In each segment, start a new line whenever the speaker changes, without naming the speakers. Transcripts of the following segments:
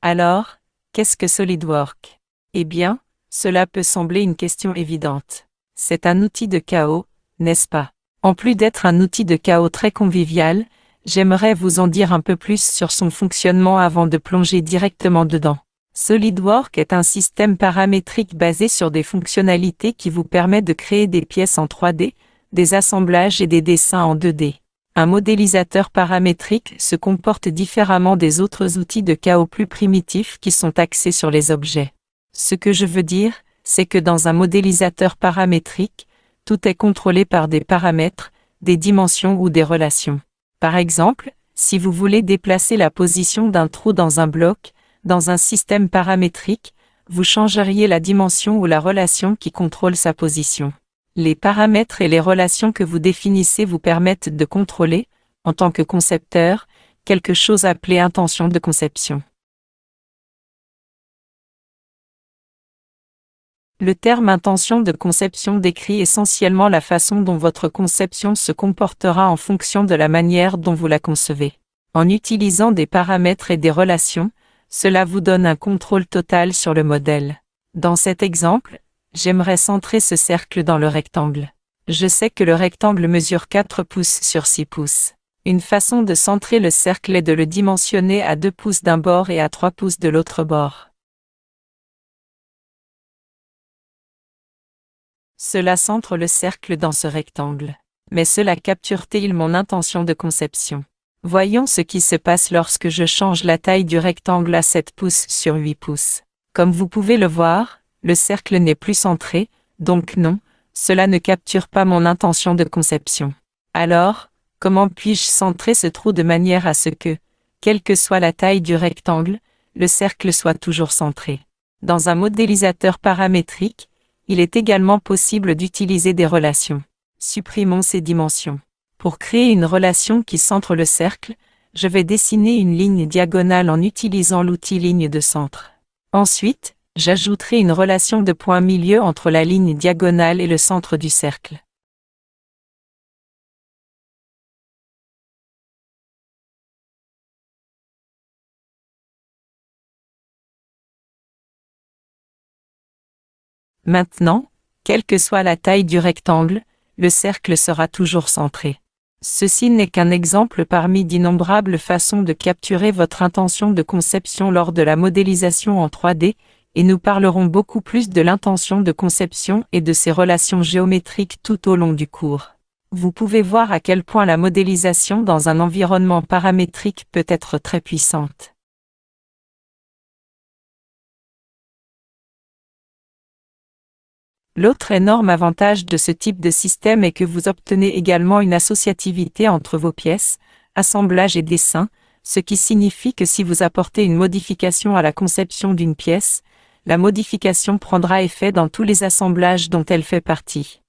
Alors, qu'est-ce que SolidWork Eh bien, cela peut sembler une question évidente. C'est un outil de chaos, n'est-ce pas En plus d'être un outil de chaos très convivial, j'aimerais vous en dire un peu plus sur son fonctionnement avant de plonger directement dedans. SolidWork est un système paramétrique basé sur des fonctionnalités qui vous permet de créer des pièces en 3D, des assemblages et des dessins en 2D un modélisateur paramétrique se comporte différemment des autres outils de chaos plus primitifs qui sont axés sur les objets. Ce que je veux dire, c'est que dans un modélisateur paramétrique, tout est contrôlé par des paramètres, des dimensions ou des relations. Par exemple, si vous voulez déplacer la position d'un trou dans un bloc, dans un système paramétrique, vous changeriez la dimension ou la relation qui contrôle sa position. Les paramètres et les relations que vous définissez vous permettent de contrôler, en tant que concepteur, quelque chose appelé intention de conception. Le terme intention de conception décrit essentiellement la façon dont votre conception se comportera en fonction de la manière dont vous la concevez. En utilisant des paramètres et des relations, cela vous donne un contrôle total sur le modèle. Dans cet exemple, J'aimerais centrer ce cercle dans le rectangle. Je sais que le rectangle mesure 4 pouces sur 6 pouces. Une façon de centrer le cercle est de le dimensionner à 2 pouces d'un bord et à 3 pouces de l'autre bord. Cela centre le cercle dans ce rectangle. Mais cela capture-t-il mon intention de conception Voyons ce qui se passe lorsque je change la taille du rectangle à 7 pouces sur 8 pouces. Comme vous pouvez le voir, le cercle n'est plus centré, donc non, cela ne capture pas mon intention de conception. Alors, comment puis-je centrer ce trou de manière à ce que, quelle que soit la taille du rectangle, le cercle soit toujours centré Dans un modélisateur paramétrique, il est également possible d'utiliser des relations. Supprimons ces dimensions. Pour créer une relation qui centre le cercle, je vais dessiner une ligne diagonale en utilisant l'outil ligne de centre. Ensuite, j'ajouterai une relation de point milieu entre la ligne diagonale et le centre du cercle. Maintenant, quelle que soit la taille du rectangle, le cercle sera toujours centré. Ceci n'est qu'un exemple parmi d'innombrables façons de capturer votre intention de conception lors de la modélisation en 3D, et nous parlerons beaucoup plus de l'intention de conception et de ses relations géométriques tout au long du cours. Vous pouvez voir à quel point la modélisation dans un environnement paramétrique peut être très puissante. L'autre énorme avantage de ce type de système est que vous obtenez également une associativité entre vos pièces, assemblages et dessins, ce qui signifie que si vous apportez une modification à la conception d'une pièce, la modification prendra effet dans tous les assemblages dont elle fait partie.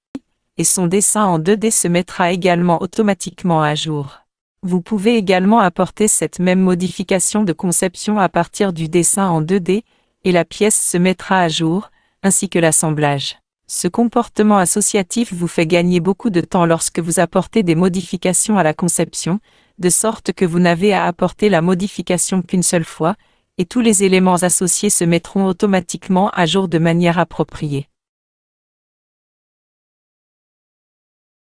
Et son dessin en 2D se mettra également automatiquement à jour. Vous pouvez également apporter cette même modification de conception à partir du dessin en 2D, et la pièce se mettra à jour, ainsi que l'assemblage. Ce comportement associatif vous fait gagner beaucoup de temps lorsque vous apportez des modifications à la conception, de sorte que vous n'avez à apporter la modification qu'une seule fois, et tous les éléments associés se mettront automatiquement à jour de manière appropriée.